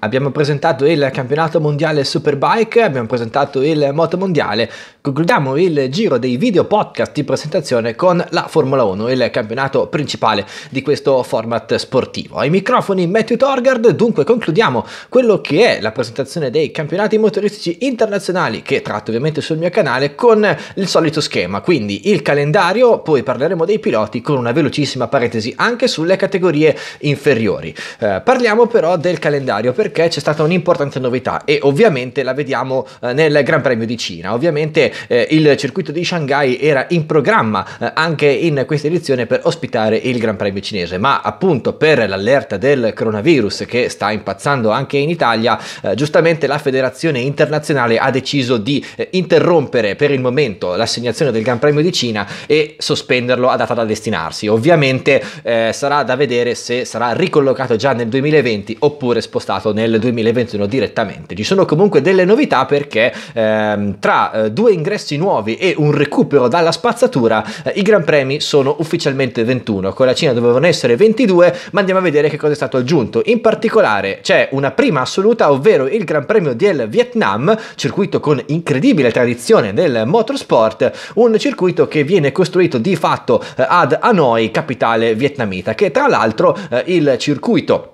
Abbiamo presentato il campionato mondiale Superbike, abbiamo presentato il moto mondiale, concludiamo il giro dei video podcast di presentazione con la Formula 1, il campionato principale di questo format sportivo. Ai microfoni Matthew Torgard, dunque concludiamo quello che è la presentazione dei campionati motoristici internazionali che tratto ovviamente sul mio canale con il solito schema, quindi il calendario, poi parleremo dei piloti con una velocissima parentesi anche sulle categorie inferiori. Eh, parliamo però del calendario perché c'è stata un'importante novità e ovviamente la vediamo eh, nel Gran Premio di Cina. Ovviamente eh, il circuito di Shanghai era in programma eh, anche in questa edizione per ospitare il Gran Premio cinese, ma appunto per l'allerta del coronavirus che sta impazzando anche in Italia, giustamente la Federazione Internazionale ha deciso di interrompere per il momento l'assegnazione del Gran Premio di Cina e sospenderlo a data da destinarsi. Ovviamente eh, sarà da vedere se sarà ricollocato già nel 2020 oppure spostato nel 2021 direttamente. Ci sono comunque delle novità perché ehm, tra eh, due ingressi nuovi e un recupero dalla spazzatura eh, i Gran Premi sono ufficialmente 21, con la Cina dovevano essere 22, ma andiamo a vedere che cosa è stato aggiunto. In particolare c'è una prima assoluta, ovvero il Gran Premio del Vietnam, circuito con incredibile tradizione del motorsport, un circuito che viene costruito di fatto eh, ad Hanoi, capitale vietnamita, che tra l'altro eh, il circuito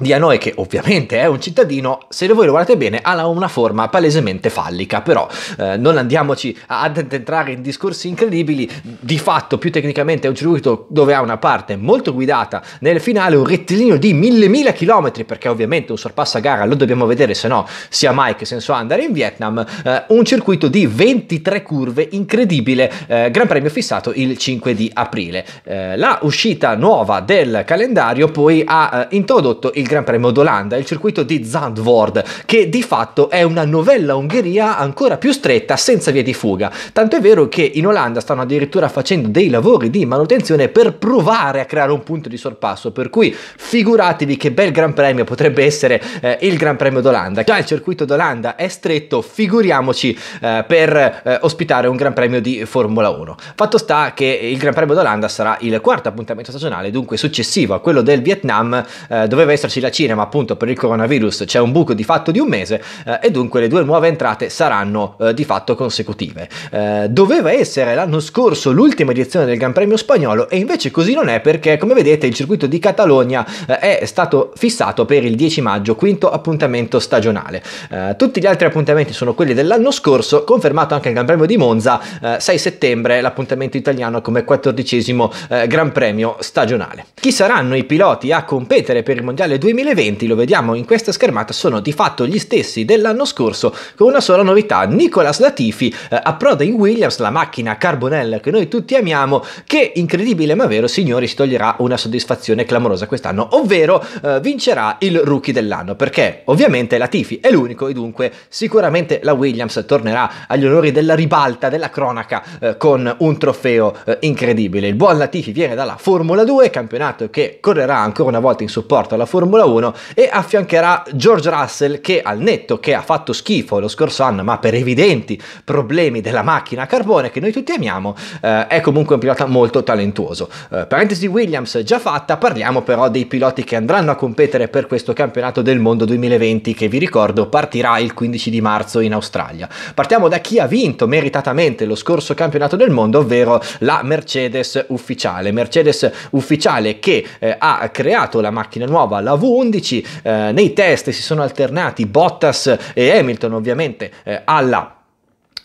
di Hanoi, che ovviamente è un cittadino, se voi lo guardate bene, ha una forma palesemente fallica, però eh, non andiamoci ad entrare in discorsi incredibili, di fatto più tecnicamente è un circuito dove ha una parte molto guidata, nel finale un rettilineo di mille mila chilometri, perché ovviamente un sorpasso a gara lo dobbiamo vedere, se no sia mai che senso andare in Vietnam, eh, un circuito di 23 curve, incredibile, eh, Gran Premio fissato il 5 di aprile. Eh, la uscita nuova del calendario poi ha eh, introdotto il Gran Premio d'Olanda, il circuito di Zandvoort, che di fatto è una novella Ungheria ancora più stretta, senza vie di fuga. Tanto è vero che in Olanda stanno addirittura facendo dei lavori di manutenzione per provare a creare un punto di sorpasso, per cui figuratevi che bel Gran Premio potrebbe essere eh, il Gran Premio d'Olanda. Già il circuito d'Olanda è stretto, figuriamoci eh, per eh, ospitare un Gran Premio di Formula 1. Fatto sta che il Gran Premio d'Olanda sarà il quarto appuntamento stagionale, dunque successivo a quello del Vietnam, eh, doveva esserci amici la Cina, ma appunto per il coronavirus c'è un buco di fatto di un mese eh, e dunque le due nuove entrate saranno eh, di fatto consecutive. Eh, doveva essere l'anno scorso l'ultima edizione del Gran Premio spagnolo e invece così non è perché come vedete il circuito di Catalogna eh, è stato fissato per il 10 maggio, quinto appuntamento stagionale. Eh, tutti gli altri appuntamenti sono quelli dell'anno scorso, confermato anche il Gran Premio di Monza, 6 eh, settembre l'appuntamento italiano come quattordicesimo Gran Premio stagionale. Chi saranno i piloti a competere per il Mondiale 2020? 2020, lo vediamo in questa schermata, sono di fatto gli stessi dell'anno scorso con una sola novità. Nicolas Latifi eh, approda in Williams, la macchina Carbonella che noi tutti amiamo, che incredibile ma vero, signori, si toglierà una soddisfazione clamorosa quest'anno, ovvero eh, vincerà il rookie dell'anno, perché ovviamente Latifi è l'unico e dunque sicuramente la Williams tornerà agli onori della ribalta, della cronaca eh, con un trofeo eh, incredibile. Il buon Latifi viene dalla Formula 2, campionato che correrà ancora una volta in supporto alla Formula Formula 1 e affiancherà George Russell che al netto che ha fatto schifo lo scorso anno ma per evidenti problemi della macchina a carbone che noi tutti amiamo eh, è comunque un pilota molto talentuoso. Eh, parentesi Williams già fatta, parliamo però dei piloti che andranno a competere per questo campionato del mondo 2020 che vi ricordo partirà il 15 di marzo in Australia. Partiamo da chi ha vinto meritatamente lo scorso campionato del mondo, ovvero la Mercedes ufficiale. Mercedes ufficiale che eh, ha creato la macchina nuova, la V11, eh, nei test si sono alternati Bottas e Hamilton ovviamente eh, alla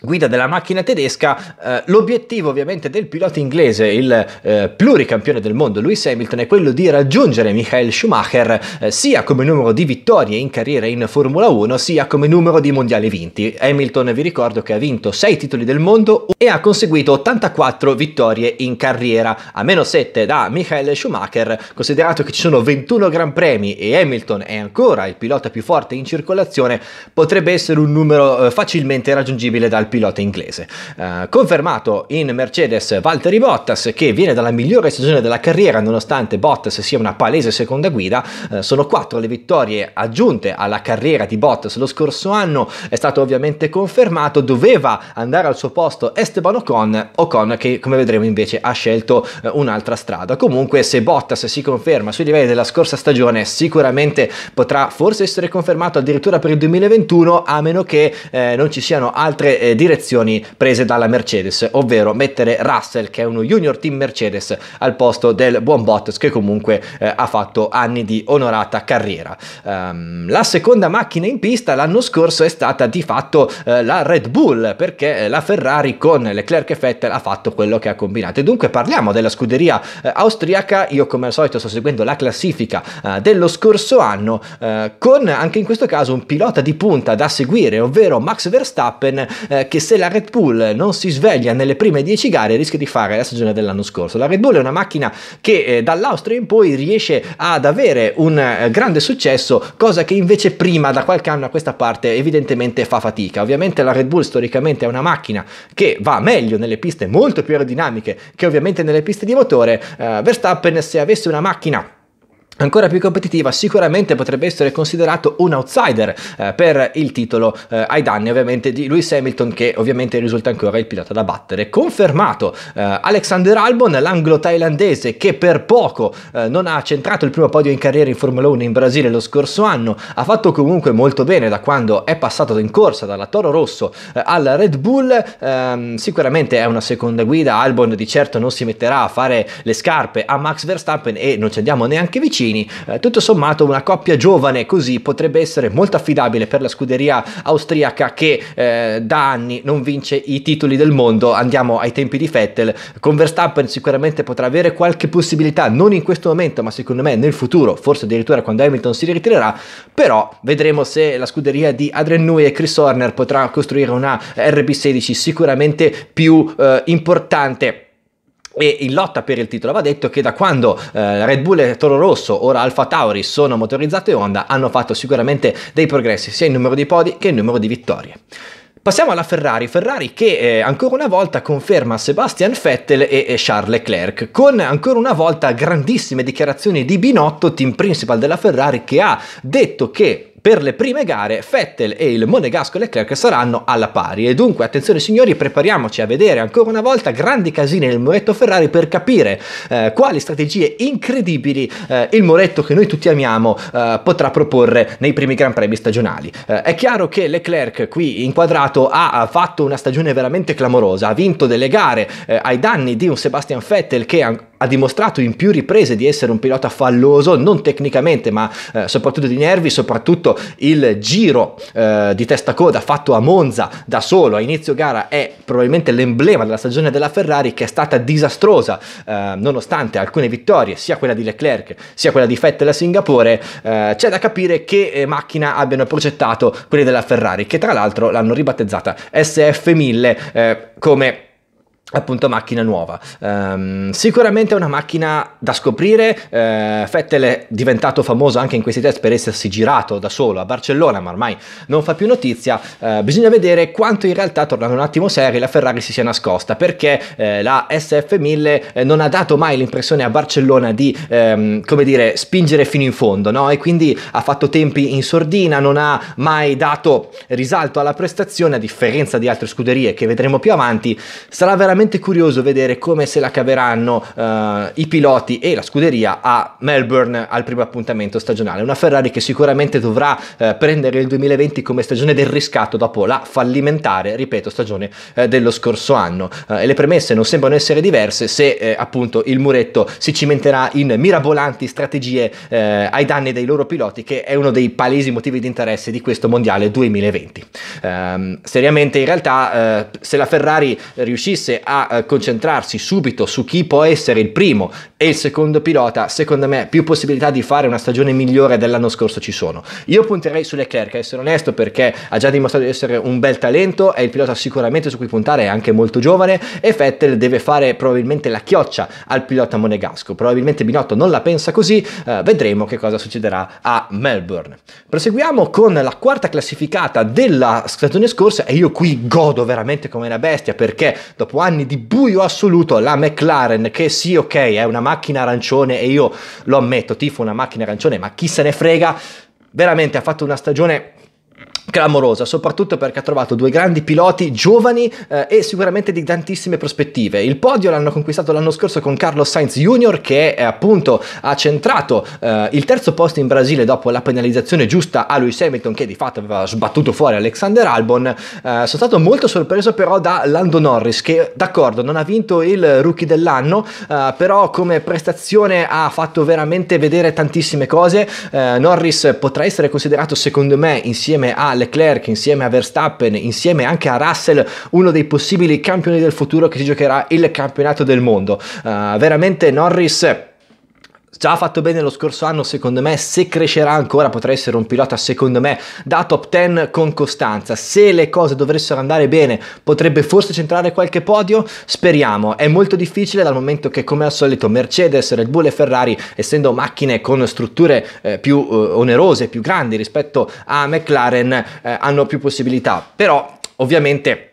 guida della macchina tedesca, eh, l'obiettivo ovviamente del pilota inglese, il eh, pluricampione del mondo Lewis Hamilton, è quello di raggiungere Michael Schumacher eh, sia come numero di vittorie in carriera in Formula 1, sia come numero di mondiali vinti. Hamilton vi ricordo che ha vinto 6 titoli del mondo e ha conseguito 84 vittorie in carriera, a meno 7 da Michael Schumacher, considerato che ci sono 21 Gran Premi e Hamilton è ancora il pilota più forte in circolazione, potrebbe essere un numero eh, facilmente raggiungibile dal pilota pilota inglese. Eh, confermato in Mercedes Valtteri Bottas che viene dalla migliore stagione della carriera nonostante Bottas sia una palese seconda guida, eh, sono quattro le vittorie aggiunte alla carriera di Bottas lo scorso anno, è stato ovviamente confermato, doveva andare al suo posto Esteban Ocon, Ocon che come vedremo invece ha scelto eh, un'altra strada. Comunque se Bottas si conferma sui livelli della scorsa stagione sicuramente potrà forse essere confermato addirittura per il 2021 a meno che eh, non ci siano altre eh, direzioni prese dalla Mercedes, ovvero mettere Russell, che è uno junior team Mercedes, al posto del buon Bottas, che comunque eh, ha fatto anni di onorata carriera. Um, la seconda macchina in pista l'anno scorso è stata di fatto eh, la Red Bull, perché eh, la Ferrari con Leclerc e Vettel ha fatto quello che ha combinato. E dunque parliamo della scuderia eh, austriaca, io come al solito sto seguendo la classifica eh, dello scorso anno, eh, con anche in questo caso un pilota di punta da seguire, ovvero Max Verstappen, che se la Red Bull non si sveglia nelle prime 10 gare rischia di fare la stagione dell'anno scorso. La Red Bull è una macchina che eh, dall'Austria in poi riesce ad avere un eh, grande successo, cosa che invece prima da qualche anno a questa parte evidentemente fa fatica. Ovviamente la Red Bull storicamente è una macchina che va meglio nelle piste molto più aerodinamiche che ovviamente nelle piste di motore. Eh, Verstappen se avesse una macchina ancora più competitiva sicuramente potrebbe essere considerato un outsider eh, per il titolo eh, ai danni ovviamente di Lewis Hamilton che ovviamente risulta ancora il pilota da battere confermato eh, Alexander Albon l'anglo thailandese che per poco eh, non ha centrato il primo podio in carriera in Formula 1 in Brasile lo scorso anno ha fatto comunque molto bene da quando è passato in corsa dalla Toro Rosso eh, alla Red Bull ehm, sicuramente è una seconda guida Albon di certo non si metterà a fare le scarpe a Max Verstappen e non ci andiamo neanche vicino Mancini. Eh, tutto sommato una coppia giovane così potrebbe essere molto affidabile per la scuderia austriaca che eh, da anni non vince i titoli del mondo. Andiamo ai tempi di Vettel, con Verstappen sicuramente potrà avere qualche possibilità, non in questo momento ma secondo me nel futuro, forse addirittura quando Hamilton si ritirerà, però vedremo se la scuderia di Adrian Nui e Chris Horner potrà costruire una RB16 sicuramente più eh, importante e in lotta per il titolo va detto che da quando eh, Red Bull e Toro Rosso, ora Alfa Tauri, sono motorizzate Honda, hanno fatto sicuramente dei progressi sia in numero di podi che in numero di vittorie. Passiamo alla Ferrari, Ferrari che eh, ancora una volta conferma Sebastian Vettel e, e, Charles Leclerc, con ancora una volta grandissime dichiarazioni di Binotto, team principal della Ferrari, che ha detto che per le prime gare Vettel e il monegasco Leclerc saranno alla pari. E dunque, attenzione signori, prepariamoci a vedere ancora una volta grandi casine nel Moretto Ferrari per capire eh, quali strategie incredibili eh, il Moretto che noi tutti amiamo eh, potrà proporre nei primi Gran Premi stagionali. Eh, è chiaro che Leclerc qui inquadrato ha fatto una stagione veramente clamorosa, ha vinto delle gare eh, ai danni di un Sebastian Vettel che ha dimostrato in più riprese di essere un pilota falloso, non tecnicamente ma eh, soprattutto di nervi, soprattutto il giro eh, di coda fatto a Monza da solo a inizio gara è probabilmente l'emblema della stagione della Ferrari che è stata disastrosa eh, nonostante alcune vittorie, sia quella di Leclerc sia quella di Vettel a Singapore, eh, c'è da capire che eh, macchina abbiano progettato quelli della Ferrari che tra l'altro l'hanno ribattezzata SF1000 eh, come appunto macchina nuova um, sicuramente è una macchina da scoprire eh, Fettel è diventato famoso anche in questi test per essersi girato da solo a Barcellona ma ormai non fa più notizia eh, bisogna vedere quanto in realtà tornando un attimo seri la Ferrari si sia nascosta perché eh, la SF1000 eh, non ha dato mai l'impressione a Barcellona di ehm, come dire spingere fino in fondo no? e quindi ha fatto tempi in sordina non ha mai dato risalto alla prestazione a differenza di altre scuderie che vedremo più avanti sarà veramente veramente curioso vedere come se la caveranno uh, i piloti e la scuderia a Melbourne al primo appuntamento stagionale. Una Ferrari che sicuramente dovrà uh, prendere il 2020 come stagione del riscatto dopo la fallimentare, ripeto, stagione uh, dello scorso anno. e le premesse non sembrano essere diverse se appunto il muretto si cimenterà in mirabolanti strategie ai danni dei loro piloti, che è uno dei palesi motivi di interesse di questo mondiale 2020. Um, ehm, seriamente, in realtà, se la Ferrari riuscisse a eh, concentrarsi subito su chi può essere il primo e il secondo pilota, secondo me più possibilità di fare una stagione migliore dell'anno scorso ci sono. Io punterei su Leclerc, essere onesto, perché ha già dimostrato di essere un bel talento, è il pilota sicuramente su cui puntare, è anche molto giovane e Vettel deve fare probabilmente la chioccia al pilota monegasco. Probabilmente Binotto non la pensa così, eh, vedremo che cosa succederà a Melbourne. Proseguiamo con la quarta classificata della stagione scorsa e io qui godo veramente come una bestia perché dopo anni anni di buio assoluto la McLaren, che sì, ok, è una macchina arancione e io lo ammetto, tifo una macchina arancione, ma chi se ne frega, veramente ha fatto una stagione clamorosa, soprattutto perché ha trovato due grandi piloti giovani eh, e sicuramente di tantissime prospettive. Il podio l'hanno conquistato l'anno scorso con Carlos Sainz Jr. che eh, appunto ha centrato eh, il terzo posto in Brasile dopo la penalizzazione giusta a Lewis Hamilton che di fatto aveva sbattuto fuori Alexander Albon. Eh, sono stato molto sorpreso però da Lando Norris che d'accordo non ha vinto il rookie dell'anno, eh, però come prestazione ha fatto veramente vedere tantissime cose. Eh, Norris potrà essere considerato secondo me insieme a Leclerc, insieme a Verstappen, insieme anche a Russell, uno dei possibili campioni del futuro che si giocherà il campionato del mondo. Uh, veramente Norris già fatto bene lo scorso anno, secondo me, se crescerà ancora potrà essere un pilota, secondo me, da top 10 con costanza. Se le cose dovessero andare bene, potrebbe forse centrare qualche podio? Speriamo. È molto difficile dal momento che, come al solito, Mercedes, Red Bull e Ferrari, essendo macchine con strutture eh, più eh, onerose, più grandi rispetto a McLaren, eh, hanno più possibilità. Però, ovviamente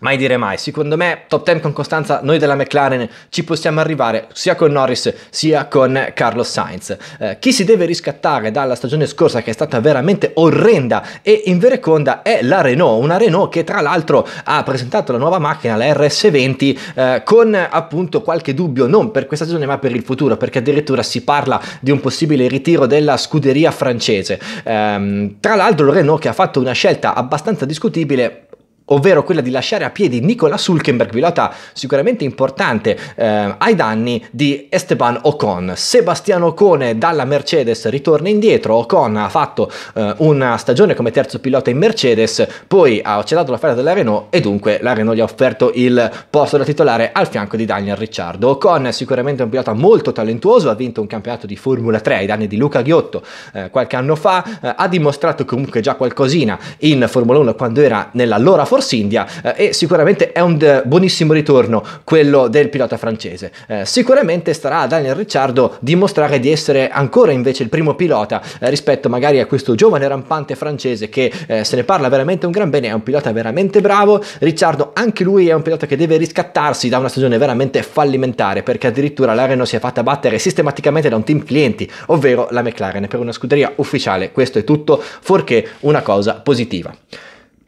Mai dire mai, secondo me top 10 con costanza noi della McLaren ci possiamo arrivare sia con Norris sia con Carlos Sainz. Eh, chi si deve riscattare dalla stagione scorsa che è stata veramente orrenda e in vereconda è la Renault, una Renault che tra l'altro ha presentato la nuova macchina, la RS20, eh, con appunto qualche dubbio non per questa stagione ma per il futuro perché addirittura si parla di un possibile ritiro della scuderia francese. Eh, tra l'altro la Renault che ha fatto una scelta abbastanza discutibile ovvero quella di lasciare a piedi Nicola Sulkenberg, pilota sicuramente importante, eh, ai danni di Esteban Ocon. Sebastiano Ocon dalla Mercedes ritorna indietro, Ocon ha fatto eh, una stagione come terzo pilota in Mercedes, poi ha accettato l'offerta della Renault e dunque la Renault gli ha offerto il posto da titolare al fianco di Daniel Ricciardo. Ocon è sicuramente un pilota molto talentuoso, ha vinto un campionato di Formula 3 ai danni di Luca Ghiotto eh, qualche anno fa, eh, ha dimostrato comunque già qualcosina in Formula 1 quando era nella loro Formula Force India eh, e sicuramente è un eh, buonissimo ritorno quello del pilota francese. Eh, sicuramente starà a Daniel Ricciardo dimostrare di essere ancora invece il primo pilota eh, rispetto magari a questo giovane rampante francese che eh, se ne parla veramente un gran bene, è un pilota veramente bravo. Ricciardo anche lui è un pilota che deve riscattarsi da una stagione veramente fallimentare perché addirittura la Renault si è fatta battere sistematicamente da un team clienti, ovvero la McLaren per una scuderia ufficiale. Questo è tutto, fuorché una cosa positiva.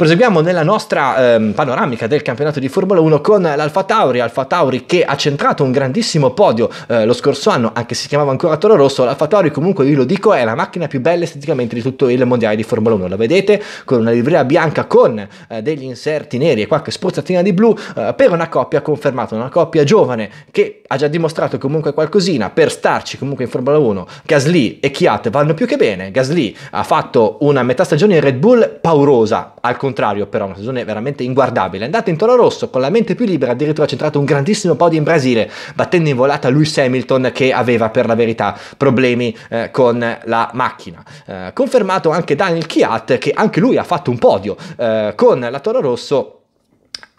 Proseguiamo nella nostra eh, panoramica del campionato di Formula 1 con l'Alfa Tauri, Alfa Tauri che ha centrato un grandissimo podio eh, lo scorso anno, anche se si chiamava ancora Toro Rosso, l'Alfa Tauri comunque io lo dico è la macchina più bella esteticamente di tutto il mondiale di Formula 1, la vedete con una livrea bianca con eh, degli inserti neri e qualche spruzzatina di blu eh, per una coppia confermata, una coppia giovane che ha già dimostrato comunque qualcosina per starci comunque in Formula 1, Gasly e Chiat vanno più che bene, Gasly ha fatto una metà stagione in Red Bull paurosa, al contrario contrario, però una stagione veramente inguardabile. È andata in toro rosso con la mente più libera, addirittura ha centrato un grandissimo podio in Brasile, battendo in volata Lewis Hamilton che aveva per la verità problemi eh, con la macchina. Eh, confermato anche Daniel Chiat che anche lui ha fatto un podio eh, con la Toro Rosso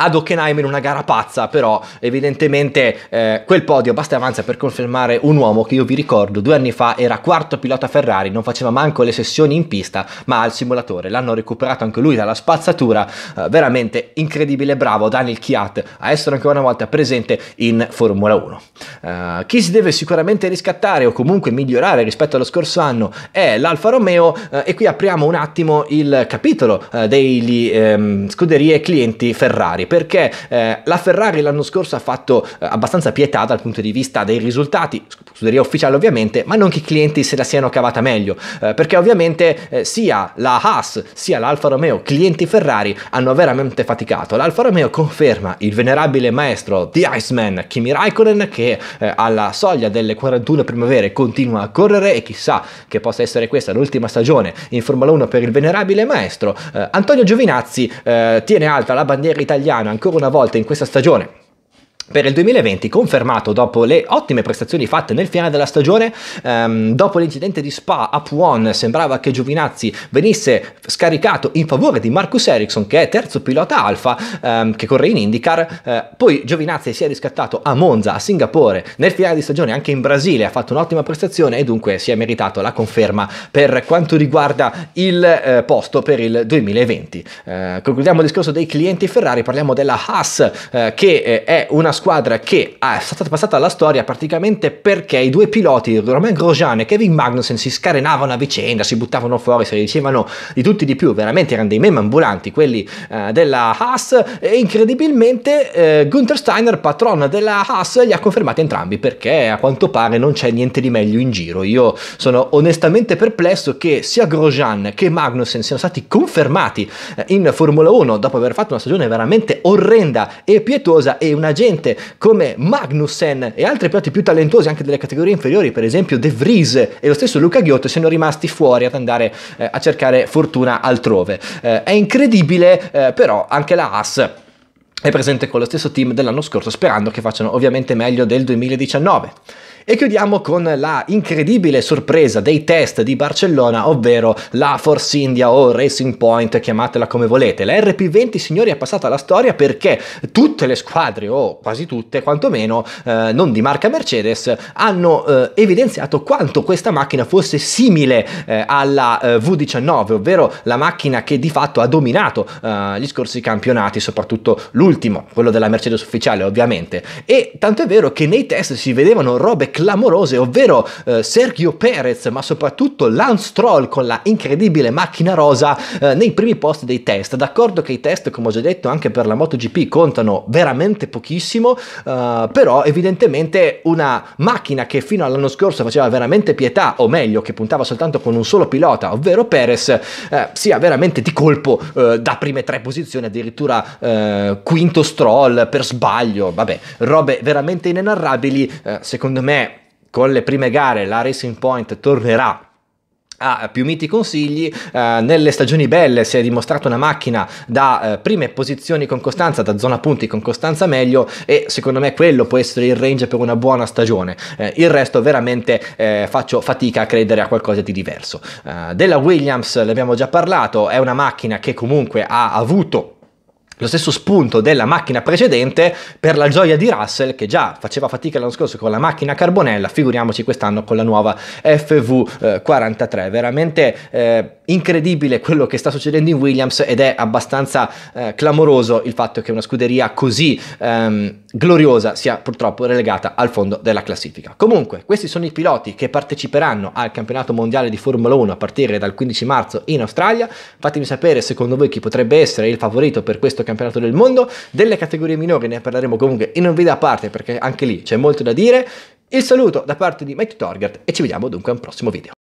ad Hockenheim in una gara pazza, però evidentemente eh, quel podio basta e avanza per confermare un uomo che io vi ricordo due anni fa era quarto pilota Ferrari, non faceva manco le sessioni in pista, ma al simulatore l'hanno recuperato anche lui dalla spazzatura, eh, veramente incredibile, bravo Daniel Chiat a essere ancora una volta presente in Formula 1. Eh, chi si deve sicuramente riscattare o comunque migliorare rispetto allo scorso anno è l'Alfa Romeo eh, e qui apriamo un attimo il capitolo eh, degli ehm, scuderie clienti Ferrari perché eh, la Ferrari l'anno scorso ha fatto eh, abbastanza pietà dal punto di vista dei risultati, scuderia ufficiale ovviamente, ma non che i clienti se la siano cavata meglio, eh, perché ovviamente eh, sia la Haas sia l'Alfa Romeo, clienti Ferrari, hanno veramente faticato. L'Alfa Romeo conferma il venerabile maestro di Iceman Kimi Raikkonen che eh, alla soglia delle 41 primavere continua a correre e chissà che possa essere questa l'ultima stagione in Formula 1 per il venerabile maestro. Eh, Antonio Giovinazzi tiene alta la bandiera italiana Milano ancora una volta in questa stagione per il 2020, confermato dopo le ottime prestazioni fatte nel finale della stagione, ehm, dopo l'incidente di Spa a Puon sembrava che Giovinazzi venisse scaricato in favore di Marcus Ericsson che è terzo pilota Alfa ehm, che corre in IndyCar, eh, poi Giovinazzi si è riscattato a Monza, a Singapore, nel finale di stagione anche in Brasile ha fatto un'ottima prestazione e dunque si è meritato la conferma per quanto riguarda il eh, posto per il 2020. Eh, concludiamo il discorso dei clienti Ferrari, parliamo della Haas eh, che eh, è una squadra squadra che è stata passata alla storia praticamente perché i due piloti, Romain Grosjean e Kevin Magnussen, si scarenavano a vicenda, si buttavano fuori, si dicevano di tutti di più, veramente erano dei meme ambulanti quelli eh, della Haas e incredibilmente eh, Gunther Steiner, patron della Haas, li ha confermati entrambi perché a quanto pare non c'è niente di meglio in giro. Io sono onestamente perplesso che sia Grosjean che Magnussen siano stati confermati eh, in Formula 1 dopo aver fatto una stagione veramente orrenda e pietosa e un agente giovanotte come Magnussen e altri piloti più talentuosi anche delle categorie inferiori, per esempio De Vries e lo stesso Luca Ghiotto, siano rimasti fuori ad andare eh, a cercare fortuna altrove. Eh, è incredibile, eh, però anche la Haas è presente con lo stesso team dell'anno scorso, sperando che facciano ovviamente meglio del 2019. E chiudiamo con la incredibile sorpresa dei test di Barcellona, ovvero la Force India o Racing Point, chiamatela come volete. La RP20, signori, è passata alla storia perché tutte le squadre, o quasi tutte, quantomeno eh, non di marca Mercedes, hanno eh, evidenziato quanto questa macchina fosse simile eh, alla eh, V19, ovvero la macchina che di fatto ha dominato eh, gli scorsi campionati, soprattutto l'ultimo, quello della Mercedes ufficiale ovviamente. E tanto è vero che nei test si vedevano robe clamorose, ovvero eh, Sergio Perez, ma soprattutto Lance Troll con la incredibile macchina rosa eh, nei primi posti dei test. D'accordo che i test, come ho già detto, anche per la MotoGP contano veramente pochissimo, eh, però evidentemente una macchina che fino all'anno scorso faceva veramente pietà, o meglio, che puntava soltanto con un solo pilota, ovvero Perez, eh, sia veramente di colpo eh, da prime tre posizioni, addirittura eh, quinto Stroll per sbaglio, vabbè, robe veramente inenarrabili, eh, secondo me con le prime gare la Racing Point tornerà a più miti consigli, eh, nelle stagioni belle si è dimostrata una macchina da eh, prime posizioni con costanza, da zona punti con costanza meglio e secondo me quello può essere il range per una buona stagione, eh, il resto veramente eh, faccio fatica a credere a qualcosa di diverso. Eh, della Williams l'abbiamo già parlato, è una macchina che comunque ha avuto lo stesso spunto della macchina precedente per la gioia di Russell che già faceva fatica l'anno scorso con la macchina carbonella, figuriamoci quest'anno con la nuova FV43. Eh, Veramente eh, incredibile quello che sta succedendo in Williams ed è abbastanza eh, clamoroso il fatto che una scuderia così ehm, gloriosa sia purtroppo relegata al fondo della classifica. Comunque, questi sono i piloti che parteciperanno al campionato mondiale di Formula 1 a partire dal 15 marzo in Australia. Fatemi sapere secondo voi chi potrebbe essere il favorito per questo campionato campionato del mondo. Delle categorie minori ne parleremo comunque in un video a parte perché anche lì c'è molto da dire. Il saluto da parte di Mike Torgert e ci vediamo dunque al prossimo video.